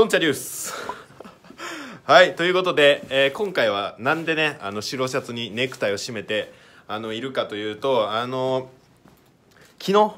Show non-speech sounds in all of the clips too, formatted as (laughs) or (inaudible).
ドんちゃリュースはいということで、えー、今回はなんでねあの白シャツにネクタイを締めてあのいるかというとあの昨日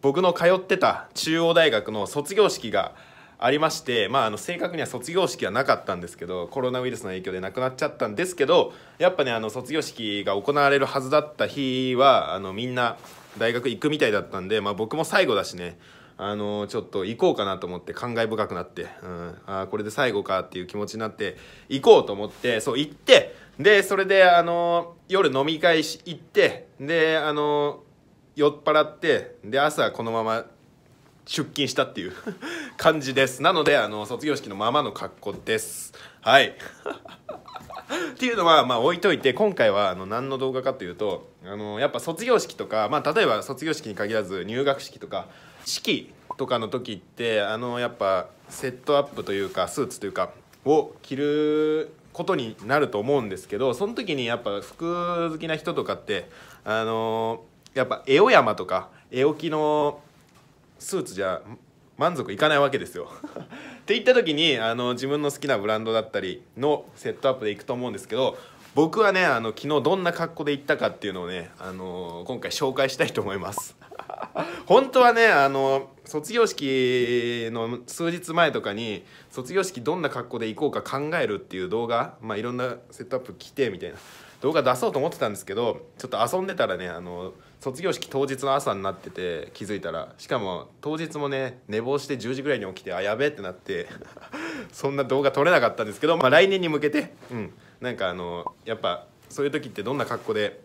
僕の通ってた中央大学の卒業式がありまして、まあ、あの正確には卒業式はなかったんですけどコロナウイルスの影響でなくなっちゃったんですけどやっぱねあの卒業式が行われるはずだった日はあのみんな大学行くみたいだったんで、まあ、僕も最後だしねあのちょっと行こうかなと思って感慨深くなって、うん、あこれで最後かっていう気持ちになって行こうと思ってそう行ってでそれであの夜飲み会し行ってであの酔っ払ってで朝このまま出勤したっていう (laughs) 感じですなのであの卒業式のままの格好ですはい (laughs) っていうのはまあ置いといて今回はあの何の動画かというとあのやっぱ卒業式とか、まあ、例えば卒業式に限らず入学式とか式とかの時ってあのやっぱセットアップというかスーツというかを着ることになると思うんですけどその時にやっぱ服好きな人とかってあのやっぱ絵オ山とか絵オきのスーツじゃ満足いかないわけですよって言った時にあの自分の好きなブランドだったりのセットアップでいくと思うんですけど僕はねあの昨日どんな格好で行ったかっていうのをね、あの今回紹介したいと思います (laughs) 本当はね、あの卒業式の数日前とかに卒業式どんな格好で行こうか考えるっていう動画、まあ、いろんなセットアップ来てみたいな動画出そうと思ってたんですけどちょっと遊んでたらね、あの卒業式当日の朝になってて気づいたらしかも当日もね寝坊して10時ぐらいに起きてあやべえってなって (laughs) そんな動画撮れなかったんですけど、まあ、来年に向けて、うん、なんかあのやっぱそういう時ってどんな格好で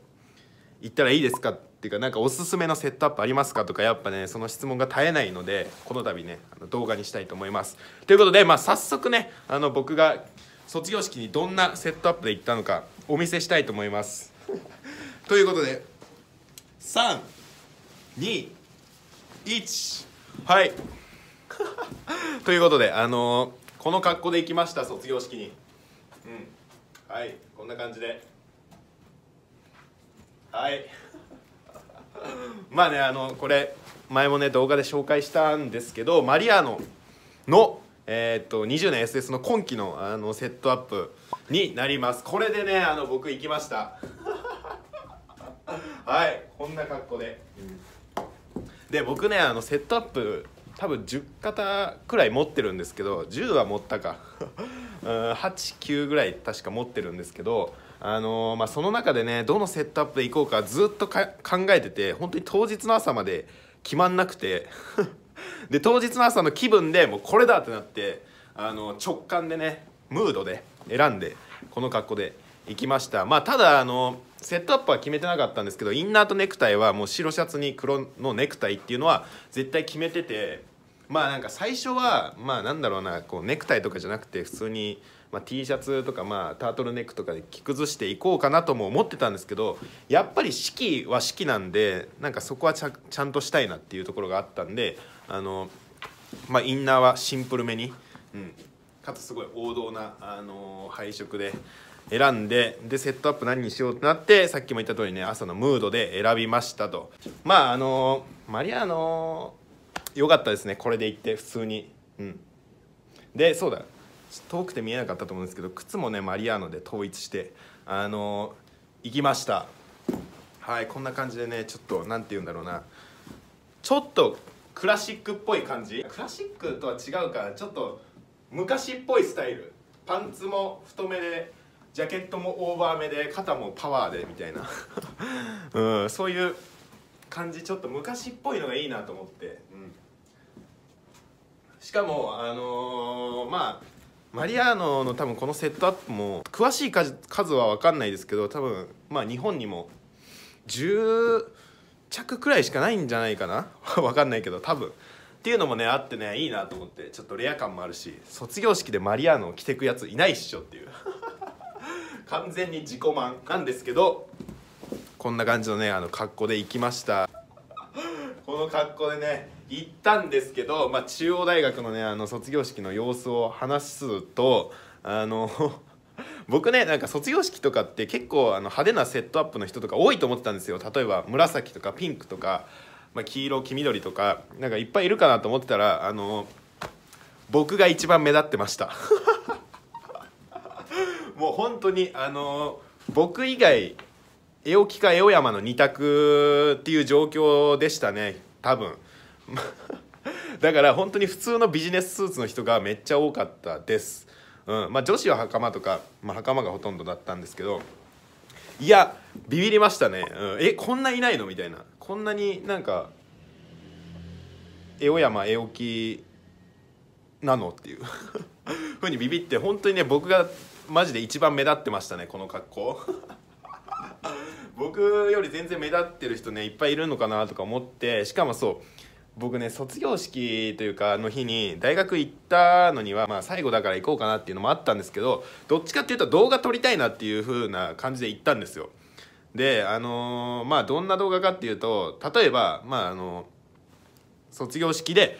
行ったらいいですかっていうかなんかおすすめのセットアップありますかとかやっぱねその質問が絶えないのでこの度ねあの動画にしたいと思います。ということで、まあ、早速ねあの僕が卒業式にどんなセットアップで行ったのかお見せしたいと思います。ということで。321はい (laughs) ということであのー、この格好で行きました卒業式にうんはいこんな感じではい (laughs) まあねあのこれ前もね動画で紹介したんですけどマリアののえー、っと20年 SS の今期のあのセットアップになりますこれでねあの僕行きましたはいこんな格好で、で僕ねあのセットアップ多分10型くらい持ってるんですけど10は持ったか89 (laughs) ぐらい確か持ってるんですけどあのー、まあ、その中でねどのセットアップでいこうかずっと考えてて本当に当日の朝まで決まんなくて (laughs) で当日の朝の気分でもうこれだってなってあの直感でねムードで選んでこの格好で行きましたまあただあのセットアップは決めてなかったんですけどインナーとネクタイはもう白シャツに黒のネクタイっていうのは絶対決めててまあなんか最初はまあなんだろうなこうネクタイとかじゃなくて普通に、ま T シャツとか、まあ、タートルネックとかで着崩していこうかなとも思ってたんですけどやっぱり四季は四季なんでなんかそこはちゃんとしたいなっていうところがあったんであの、まあ、インナーはシンプルめに、うん、かつすごい王道な、あの配色で。選んででセットアップ何にしようってなってさっきも言った通りね朝のムードで選びましたとまああのマリアーノ良かったですねこれで行って普通にうんでそうだ遠くて見えなかったと思うんですけど靴もねマリアーノで統一してあの行きましたはいこんな感じでねちょっと何て言うんだろうなちょっとクラシックっぽい感じクラシックとは違うからちょっと昔っぽいスタイルパンツも太めでジャケットもオーバーめで肩もパワーでみたいな、(laughs) うん、そういう感じちょっと昔っぽいのがいいなと思って、うん、しかもあのー、まあマリアーノの多分このセットアップも詳しい数は分かんないですけど多分まあ日本にも10着くらいしかないんじゃないかな分 (laughs) かんないけど多分っていうのもねあってねいいなと思ってちょっとレア感もあるし卒業式でマリアーノを着てくやついないっしょっていう完全に自己満なんですけどこんな感じのねあの格好で行きました (laughs) この格好でね行ったんですけど、まあ、中央大学のねあの卒業式の様子を話すとあの (laughs) 僕ねなんか卒業式とかって結構あの派手なセットアップの人とか多いと思ってたんですよ例えば紫とかピンクとか、まあ、黄色黄緑とかなんかいっぱいいるかなと思ってたらあの僕が一番目立ってました (laughs) もう本当にあの僕以外絵沖かヤマの2択っていう状況でしたね多分 (laughs) だから本当に普通のビジネススーツの人がめっちゃ多かったです、うんまあ、女子は袴とか、まあ、袴がほとんどだったんですけどいやビビりましたね、うん、えこんないないのみたいなこんなになんか青山青木なのっていうふうにビビって本当にね僕がマジで一番目立ってましたねこの格好僕より全然目立ってる人ねいっぱいいるのかなとか思ってしかもそう僕ね卒業式というかの日に大学行ったのには、まあ、最後だから行こうかなっていうのもあったんですけどどっちかっていうと動画撮りたいなっていう風な感じで行ったんですよであのー、まあどんな動画かっていうと例えばまああのー、卒業式で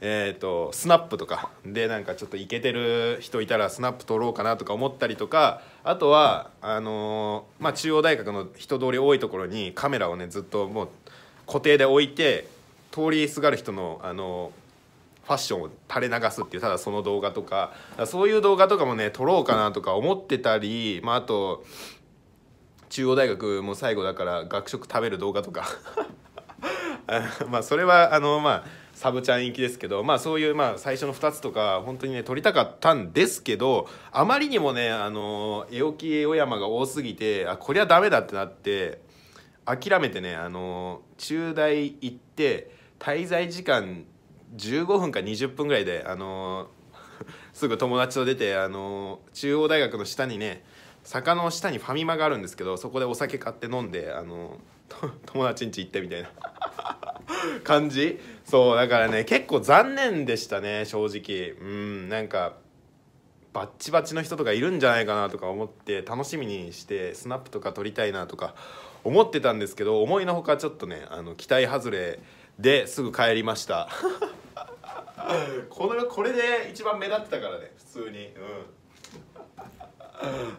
えーと、スナップとかでなんかちょっとイケてる人いたらスナップ撮ろうかなとか思ったりとかあとはあのー、まあ、中央大学の人通り多いところにカメラをねずっともう固定で置いて通りすがる人の、あのー、ファッションを垂れ流すっていうただその動画とかそういう動画とかもね撮ろうかなとか思ってたり、まあ、あと中央大学も最後だから学食食べる動画とか (laughs) まあそれはあのまあサブちゃん行きですけどまあそういうまあ最初の2つとか本当にね撮りたかったんですけどあまりにもねあのえおきえお山が多すぎてあこりゃダメだってなって諦めてねあの中大行って滞在時間15分か20分ぐらいであの (laughs) すぐ友達と出てあの中央大学の下にね坂の下にファミマがあるんですけどそこでお酒買って飲んであの友達ん家行ってみたいな。感じそうだからね結構残念でしたね正直うんなんかバッチバチの人とかいるんじゃないかなとか思って楽しみにしてスナップとか撮りたいなとか思ってたんですけど思いのほかちょっとねあの期待外れですぐ帰りましたこのこれで一番目立ってたからね普通にうん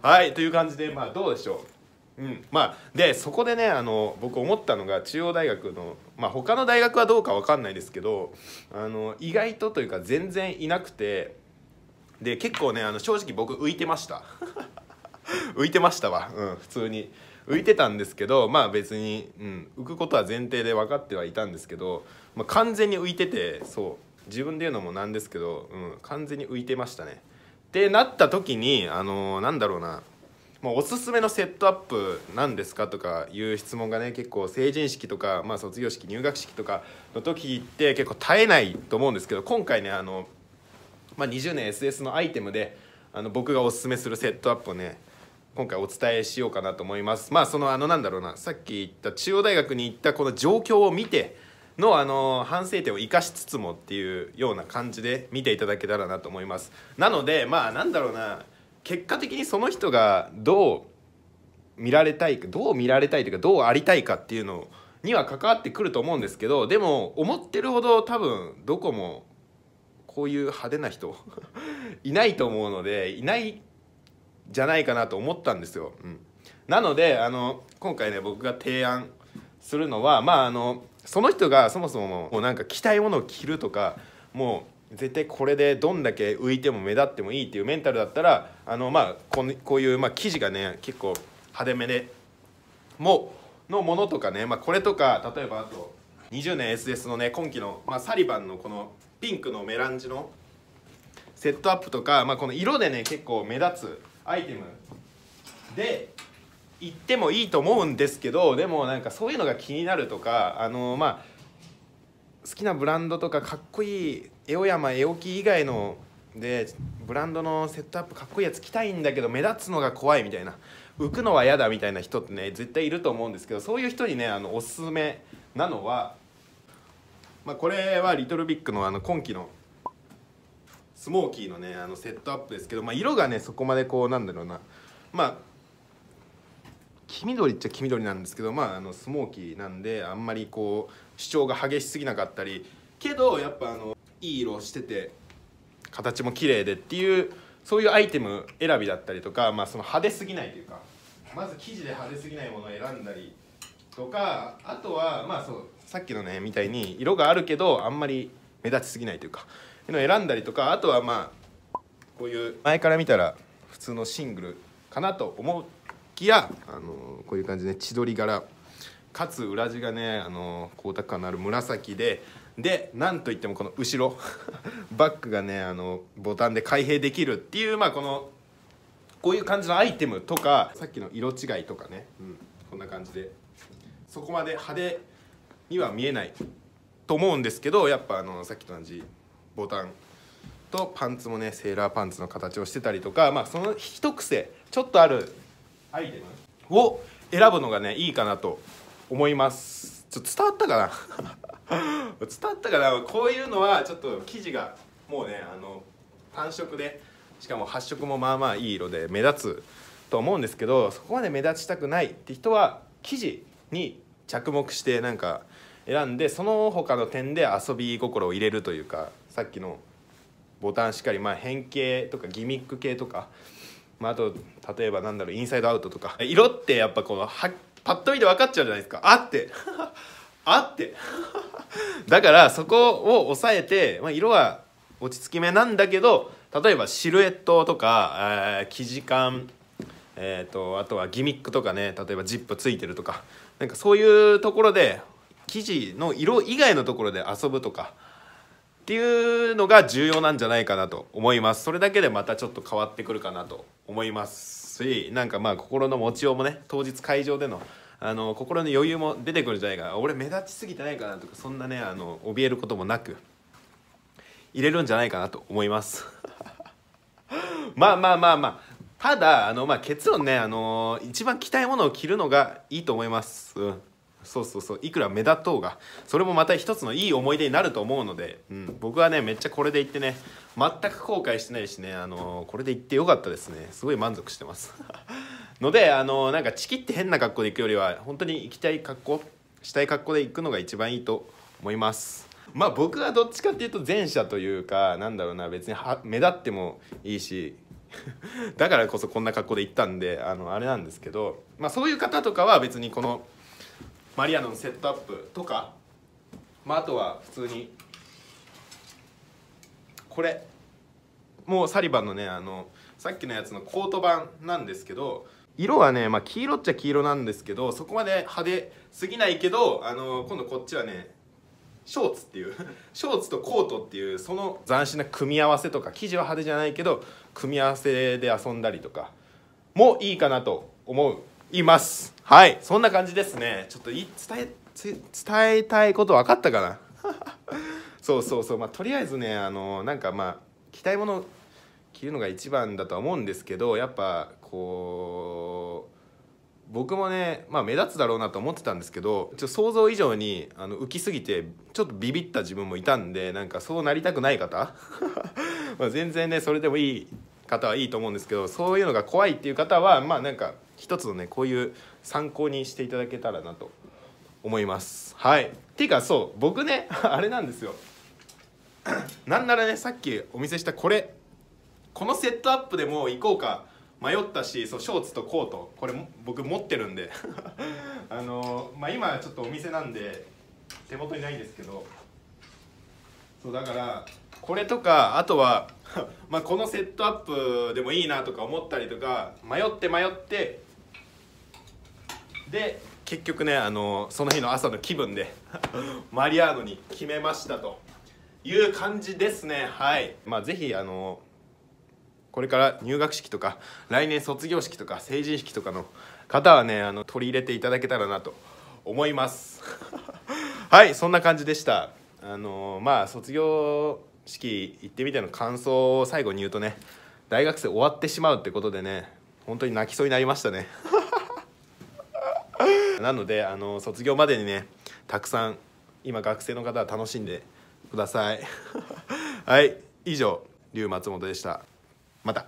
はいという感じでまあどうでしょううん、まあでそこでねあの僕思ったのが中央大学のまあ他の大学はどうか分かんないですけどあの意外とというか全然いなくてで結構ねあの正直僕浮いてました (laughs) 浮いてましたわ、うん、普通に浮いてたんですけどまあ別に、うん、浮くことは前提で分かってはいたんですけど、まあ、完全に浮いててそう自分で言うのもなんですけど、うん、完全に浮いてましたね。ってなった時にあのー、なんだろうなもうおすすめのセットアップなんですかとかいう質問がね結構成人式とか、まあ、卒業式入学式とかの時って結構絶えないと思うんですけど今回ねあの、まあ、20年 SS のアイテムであの僕がおすすめするセットアップをね今回お伝えしようかなと思いますまあそのあのなんだろうなさっき言った中央大学に行ったこの状況を見てのあの反省点を生かしつつもっていうような感じで見ていただけたらなと思いますなのでまあなんだろうな結果的にその人がどう見られたいかどう見られたいというかどうありたいかっていうのには関わってくると思うんですけどでも思ってるほど多分どこもこういう派手な人 (laughs) いないと思うのでいないじゃないかなと思ったんですよ。うん、なのであの今回ね僕が提案するのはまああのその人がそもそももうなんか着たいものを着るとかもう絶対これでどんだけ浮いても目立ってもいいっていうメンタルだったらあの、まあ、ここういう、まあ、生地がね結構派手めでものものとかね、まあ、これとか例えばあと20年 SS のね今季の、まあ、サリバンのこのピンクのメランジのセットアップとか、まあ、この色でね結構目立つアイテムで行ってもいいと思うんですけどでもなんかそういうのが気になるとかあのまあ好きなブランドとかかっこいいエオヤマエオキ以外のでブランドのセットアップかっこいいやつ着たいんだけど目立つのが怖いみたいな浮くのは嫌だみたいな人ってね絶対いると思うんですけどそういう人にねあのおすすめなのは、まあ、これはリトルビッグのあの今季のスモーキーのねあのセットアップですけど、まあ、色がねそこまでこうなんだろうなまあ黄緑っちゃ黄緑なんですけど、まあ、あのスモーキーなんであんまりこう主張が激しすぎなかったりけどやっぱあのいい色してて形も綺麗でっていうそういうアイテム選びだったりとか、まあ、その派手すぎないというかまず生地で派手すぎないものを選んだりとかあとはまあそうさっきのねみたいに色があるけどあんまり目立ちすぎないというかの選んだりとかあとはまあこういう前から見たら普通のシングルかなと思うきやあのこういう感じで千鳥柄かつ裏地がねあの光沢感のある紫ででなんといってもこの後ろ (laughs) バックがねあのボタンで開閉できるっていうまあこのこういう感じのアイテムとかさっきの色違いとかね、うん、こんな感じでそこまで派手には見えないと思うんですけどやっぱあのさっきと同じボタンとパンツもねセーラーパンツの形をしてたりとかまあその一癖ちょっとあるアイテムを選ぶのがねいいかなと思いますちょっと伝わったかな伝ったかなこういうのはちょっと生地がもうねあの単色でしかも発色もまあまあいい色で目立つと思うんですけどそこまで目立ちたくないって人は生地に着目してなんか選んでその他の点で遊び心を入れるというかさっきのボタンしっかり、まあ、変形とかギミック系とか、まあ、あと例えばなんだろうインサイドアウトとか色ってやっぱこのはパッと見て分かっちゃうじゃないですかあってあって (laughs) だからそこを抑えて、まあ、色は落ち着き目なんだけど例えばシルエットとか、えー、生地感えーと、あとはギミックとかね例えばジップついてるとかなんかそういうところで生地の色以外のところで遊ぶとかっていうのが重要なんじゃないかなと思いますそれだけでまたちょっと変わってくるかなと思いますしなんかまあ心の持ちようもね当日会場でのあの心の余裕も出てくるんじゃないか俺目立ちすぎてないかなとかそんなねあの怯えることもなく入れるんじゃないかなと思います (laughs) まあまあまあまあただあの、まあ、結論ねあの一番着たいものを着るのがいいと思います、うん、そうそうそういくら目立とうがそれもまた一つのいい思い出になると思うので、うん、僕はねめっちゃこれで行ってね全く後悔してないしねあのこれで行ってよかったですねすごい満足してますのであのなんかチキって変な格好で行くよりは本当に行きたい格好したい格好で行くのが一番いいと思いますまあ僕はどっちかっていうと前者というかなんだろうな別に目立ってもいいし (laughs) だからこそこんな格好で行ったんであのあれなんですけど、まあ、そういう方とかは別にこのマリアのセットアップとか、まあ、あとは普通にこれもうサリバンのねあのさっきのやつのコート版なんですけど色はね、まあ、黄色っちゃ黄色なんですけどそこまで派手すぎないけど、あのー、今度こっちはねショーツっていう (laughs) ショーツとコートっていうその斬新な組み合わせとか生地は派手じゃないけど組み合わせで遊んだりとかもいいかなと思ういますはいそんな感じですねちょっと伝え伝えたいこと分かったかな (laughs) そうそうそうまあとりあえずねあのなんかまあ着たいもの着るのが一番だとは思うんですけどやっぱこう僕もね、まあ、目立つだろうなと思ってたんですけどちょ想像以上にあの浮きすぎてちょっとビビった自分もいたんでなんかそうなりたくない方 (laughs) ま全然ねそれでもいい方はいいと思うんですけどそういうのが怖いっていう方はまあなんか一つのねこういう参考にしていただけたらなと思いますはいっていうかそう僕ね (laughs) あれなんですよ (coughs) なんならねさっきお見せしたこれこのセットアップでもう行こうか迷ったしそうショーツとコートこれ僕持ってるんで (laughs) あのまあ、今ちょっとお店なんで手元にないんですけどそうだからこれとかあとは (laughs) まこのセットアップでもいいなとか思ったりとか迷って迷ってで結局ねあのその日の朝の気分でマリアーノに決めましたという感じですねはいまあぜひあのこれから入学式とか来年卒業式とか成人式とかの方はねあの取り入れていただけたらなと思います (laughs) はいそんな感じでしたあのまあ卒業式行ってみての感想を最後に言うとね大学生終わってしまうってことでね本当に泣きそうになりましたね (laughs) なのであの卒業までにねたくさん今学生の方は楽しんでください (laughs) はい以上龍松本でしたまた。